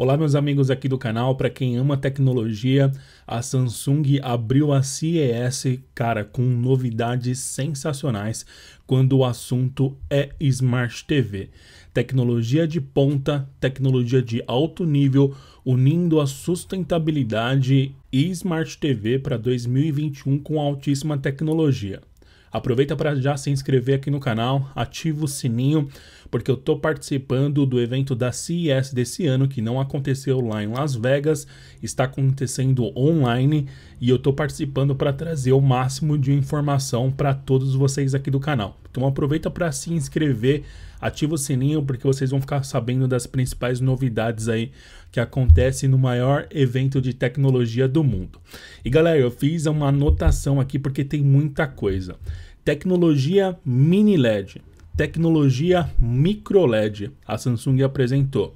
Olá, meus amigos aqui do canal. Para quem ama tecnologia, a Samsung abriu a CES, cara, com novidades sensacionais quando o assunto é Smart TV. Tecnologia de ponta, tecnologia de alto nível, unindo a sustentabilidade e Smart TV para 2021 com altíssima tecnologia. Aproveita para já se inscrever aqui no canal, ativa o sininho porque eu estou participando do evento da CES desse ano, que não aconteceu lá em Las Vegas, está acontecendo online e eu estou participando para trazer o máximo de informação para todos vocês aqui do canal. Então aproveita para se inscrever, ativa o sininho porque vocês vão ficar sabendo das principais novidades aí que acontece no maior evento de tecnologia do mundo. E galera, eu fiz uma anotação aqui porque tem muita coisa. Tecnologia mini LED tecnologia microLED, a Samsung apresentou.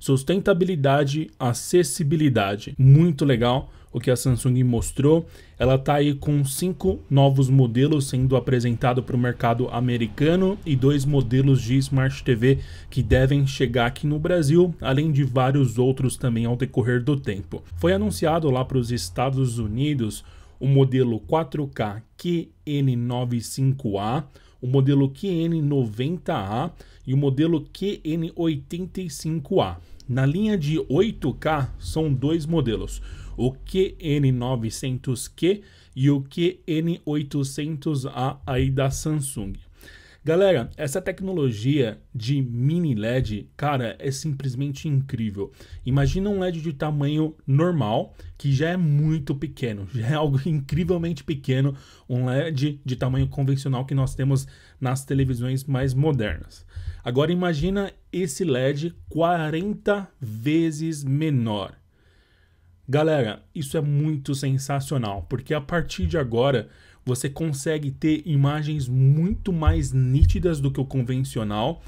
Sustentabilidade, acessibilidade, muito legal o que a Samsung mostrou. Ela está aí com cinco novos modelos sendo apresentado para o mercado americano e dois modelos de Smart TV que devem chegar aqui no Brasil, além de vários outros também ao decorrer do tempo. Foi anunciado lá para os Estados Unidos o modelo 4K QN95A, o modelo QN90A e o modelo QN85A. Na linha de 8K são dois modelos, o QN900Q e o QN800A aí da Samsung. Galera, essa tecnologia de mini LED, cara, é simplesmente incrível. Imagina um LED de tamanho normal, que já é muito pequeno, já é algo incrivelmente pequeno, um LED de tamanho convencional que nós temos nas televisões mais modernas. Agora imagina esse LED 40 vezes menor. Galera, isso é muito sensacional, porque a partir de agora você consegue ter imagens muito mais nítidas do que o convencional,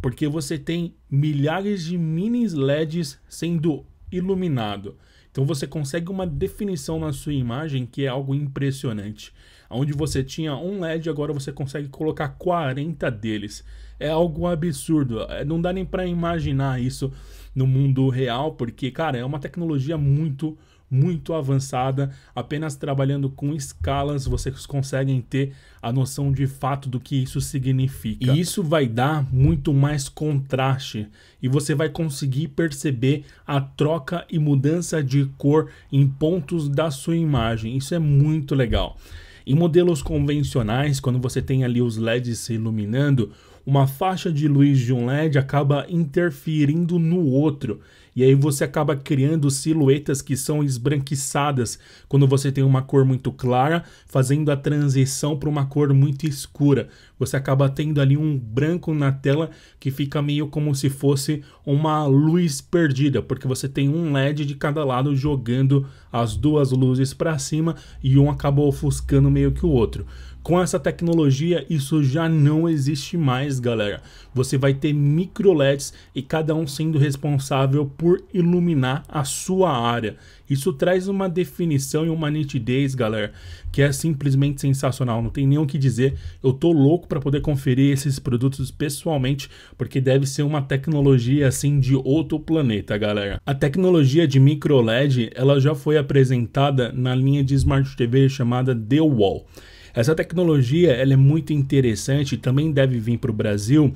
porque você tem milhares de mini LEDs sendo iluminado. Então você consegue uma definição na sua imagem que é algo impressionante. Onde você tinha um LED, agora você consegue colocar 40 deles. É algo absurdo. É, não dá nem para imaginar isso no mundo real, porque, cara, é uma tecnologia muito, muito avançada. Apenas trabalhando com escalas vocês conseguem ter a noção de fato do que isso significa. E isso vai dar muito mais contraste e você vai conseguir perceber a troca e mudança de cor em pontos da sua imagem. Isso é muito legal. Em modelos convencionais, quando você tem ali os LEDs se iluminando, uma faixa de luz de um LED acaba interferindo no outro. E aí você acaba criando silhuetas que são esbranquiçadas quando você tem uma cor muito clara, fazendo a transição para uma cor muito escura. Você acaba tendo ali um branco na tela que fica meio como se fosse uma luz perdida, porque você tem um LED de cada lado jogando as duas luzes para cima e um acaba ofuscando meio que o outro. Com essa tecnologia, isso já não existe mais, galera. Você vai ter micro LEDs e cada um sendo responsável por por iluminar a sua área. Isso traz uma definição e uma nitidez, galera, que é simplesmente sensacional. Não tem nem o que dizer. Eu tô louco para poder conferir esses produtos pessoalmente, porque deve ser uma tecnologia assim de outro planeta, galera. A tecnologia de micro LED, ela já foi apresentada na linha de Smart TV chamada The Wall. Essa tecnologia ela é muito interessante, também deve vir para o Brasil,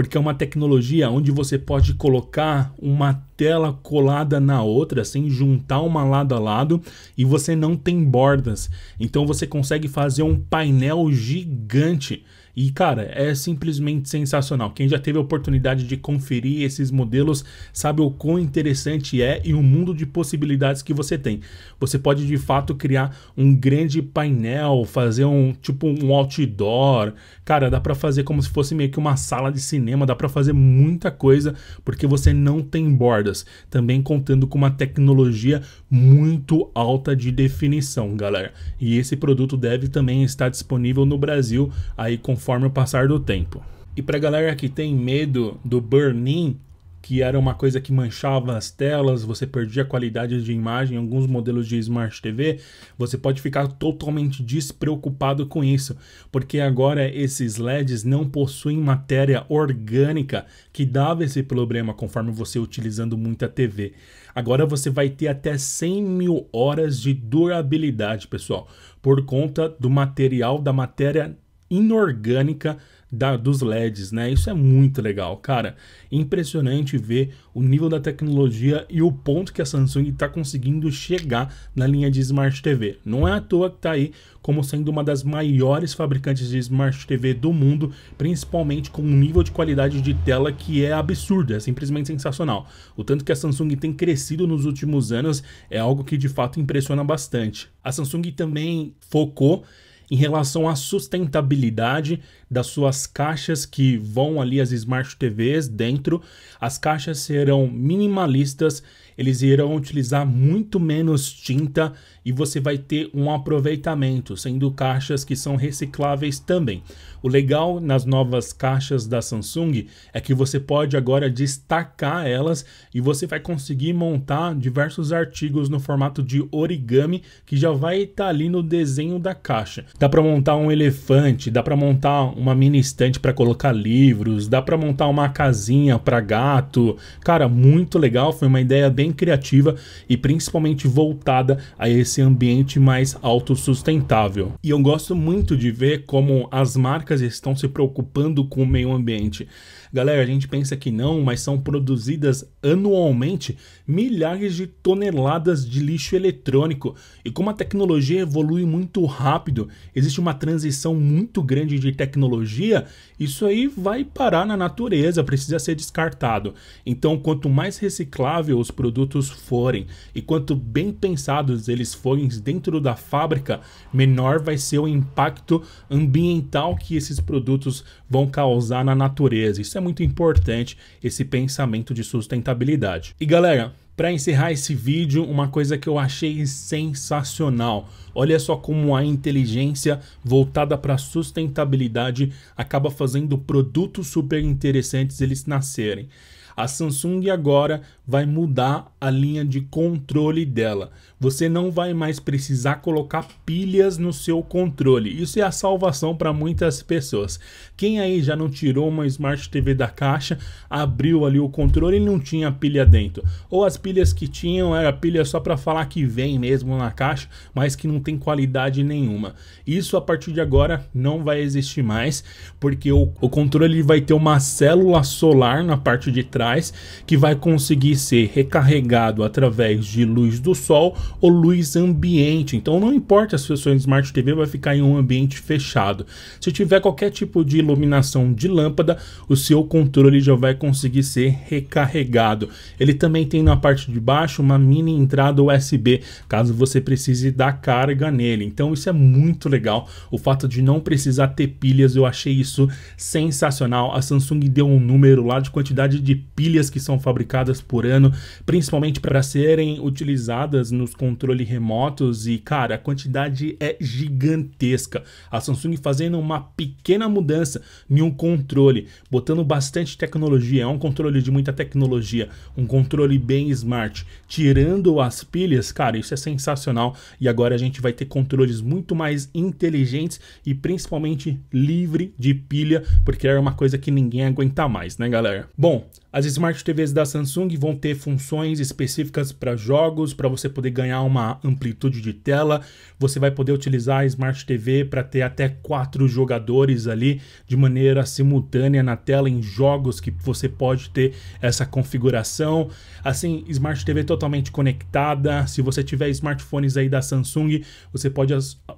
porque é uma tecnologia onde você pode colocar uma tela colada na outra, sem assim, juntar uma lado a lado e você não tem bordas. Então você consegue fazer um painel gigante. E, cara, é simplesmente sensacional. Quem já teve a oportunidade de conferir esses modelos sabe o quão interessante é e o mundo de possibilidades que você tem. Você pode de fato criar um grande painel, fazer um tipo um outdoor. Cara, dá para fazer como se fosse meio que uma sala de cinema, dá para fazer muita coisa porque você não tem bordas. Também contando com uma tecnologia muito alta de definição, galera. E esse produto deve também estar disponível no Brasil aí conforme conforme o passar do tempo. E para galera que tem medo do burn-in, que era uma coisa que manchava as telas, você perdia a qualidade de imagem em alguns modelos de Smart TV, você pode ficar totalmente despreocupado com isso, porque agora esses LEDs não possuem matéria orgânica que dava esse problema conforme você utilizando muita TV. Agora você vai ter até 100 mil horas de durabilidade, pessoal, por conta do material da matéria inorgânica da, dos LEDs, né? Isso é muito legal, cara. Impressionante ver o nível da tecnologia e o ponto que a Samsung está conseguindo chegar na linha de Smart TV. Não é à toa que está aí como sendo uma das maiores fabricantes de Smart TV do mundo, principalmente com um nível de qualidade de tela que é absurdo, é simplesmente sensacional. O tanto que a Samsung tem crescido nos últimos anos é algo que de fato impressiona bastante. A Samsung também focou em relação à sustentabilidade das suas caixas que vão ali as Smart TVs dentro. As caixas serão minimalistas eles irão utilizar muito menos tinta e você vai ter um aproveitamento, sendo caixas que são recicláveis também. O legal nas novas caixas da Samsung é que você pode agora destacar elas e você vai conseguir montar diversos artigos no formato de origami que já vai estar tá ali no desenho da caixa. Dá para montar um elefante, dá para montar uma mini estante para colocar livros, dá para montar uma casinha para gato. Cara, muito legal, foi uma ideia bem bem criativa e principalmente voltada a esse ambiente mais autossustentável. E eu gosto muito de ver como as marcas estão se preocupando com o meio ambiente. Galera, a gente pensa que não, mas são produzidas anualmente milhares de toneladas de lixo eletrônico. E como a tecnologia evolui muito rápido, existe uma transição muito grande de tecnologia, isso aí vai parar na natureza, precisa ser descartado. Então, quanto mais reciclável os produtos forem e quanto bem pensados eles forem dentro da fábrica, menor vai ser o impacto ambiental que esses produtos vão causar na natureza. Isso é muito importante, esse pensamento de sustentabilidade. E galera, para encerrar esse vídeo, uma coisa que eu achei sensacional. Olha só como a inteligência voltada para sustentabilidade acaba fazendo produtos super interessantes eles nascerem. A Samsung agora vai mudar a linha de controle dela. Você não vai mais precisar colocar pilhas no seu controle. Isso é a salvação para muitas pessoas. Quem aí já não tirou uma Smart TV da caixa, abriu ali o controle e não tinha pilha dentro? Ou as pilhas que tinham era pilha só para falar que vem mesmo na caixa, mas que não tem qualidade nenhuma. Isso a partir de agora não vai existir mais, porque o, o controle vai ter uma célula solar na parte de trás que vai conseguir ser recarregado através de luz do sol ou luz ambiente. Então não importa se a sua Smart TV vai ficar em um ambiente fechado. Se tiver qualquer tipo de iluminação de lâmpada, o seu controle já vai conseguir ser recarregado. Ele também tem na parte de baixo uma mini entrada USB, caso você precise dar carga nele. Então isso é muito legal. O fato de não precisar ter pilhas, eu achei isso sensacional. A Samsung deu um número lá de quantidade de pilhas que são fabricadas por ano, principalmente para serem utilizadas nos controles remotos e cara, a quantidade é gigantesca. A Samsung fazendo uma pequena mudança segurança, nenhum controle, botando bastante tecnologia, é um controle de muita tecnologia, um controle bem smart, tirando as pilhas, cara, isso é sensacional e agora a gente vai ter controles muito mais inteligentes e principalmente livre de pilha, porque é uma coisa que ninguém aguenta mais, né, galera? Bom, as Smart TVs da Samsung vão ter funções específicas para jogos, para você poder ganhar uma amplitude de tela. Você vai poder utilizar a Smart TV para ter até quatro jogadores ali de maneira simultânea na tela em jogos que você pode ter essa configuração. Assim, Smart TV totalmente conectada. Se você tiver smartphones aí da Samsung, você pode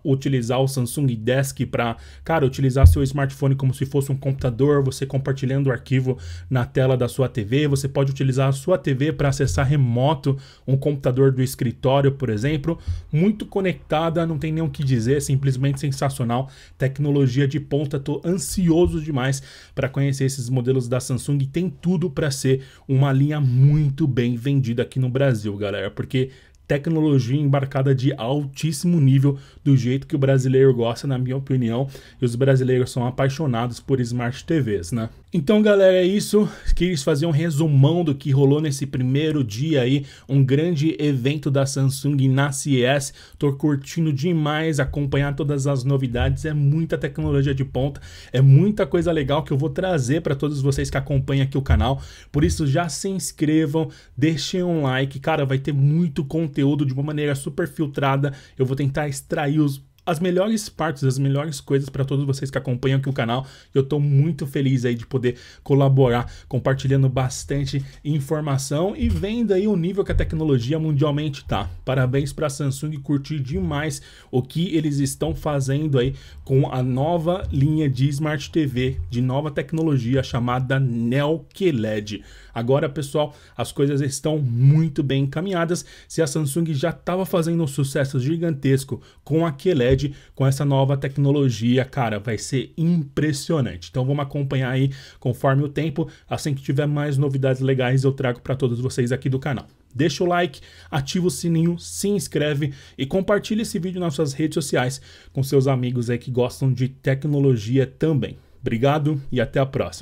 utilizar o Samsung Desk para, cara, utilizar seu smartphone como se fosse um computador, você compartilhando o arquivo na tela da sua sua TV, você pode utilizar a sua TV para acessar remoto um computador do escritório, por exemplo. Muito conectada, não tem nem o que dizer, simplesmente sensacional. Tecnologia de ponta, tô ansioso demais para conhecer esses modelos da Samsung. Tem tudo para ser uma linha muito bem vendida aqui no Brasil, galera, porque tecnologia embarcada de altíssimo nível, do jeito que o brasileiro gosta, na minha opinião, e os brasileiros são apaixonados por smart TVs, né? Então, galera, é isso. Quis fazer um resumão do que rolou nesse primeiro dia aí, um grande evento da Samsung na CES. Tô curtindo demais acompanhar todas as novidades, é muita tecnologia de ponta, é muita coisa legal que eu vou trazer para todos vocês que acompanham aqui o canal. Por isso, já se inscrevam, deixem um like. Cara, vai ter muito conteúdo de uma maneira super filtrada. Eu vou tentar extrair os as melhores partes, as melhores coisas para todos vocês que acompanham aqui o canal. Eu estou muito feliz aí de poder colaborar, compartilhando bastante informação e vendo aí o nível que a tecnologia mundialmente tá. Parabéns para a Samsung curtir demais o que eles estão fazendo aí com a nova linha de Smart TV de nova tecnologia chamada Neo QLED. Agora, pessoal, as coisas estão muito bem encaminhadas. Se a Samsung já estava fazendo um sucesso gigantesco com a QLED com essa nova tecnologia, cara, vai ser impressionante. Então vamos acompanhar aí conforme o tempo. Assim que tiver mais novidades legais, eu trago para todos vocês aqui do canal. Deixa o like, ativa o sininho, se inscreve e compartilha esse vídeo nas suas redes sociais com seus amigos aí que gostam de tecnologia também. Obrigado e até a próxima.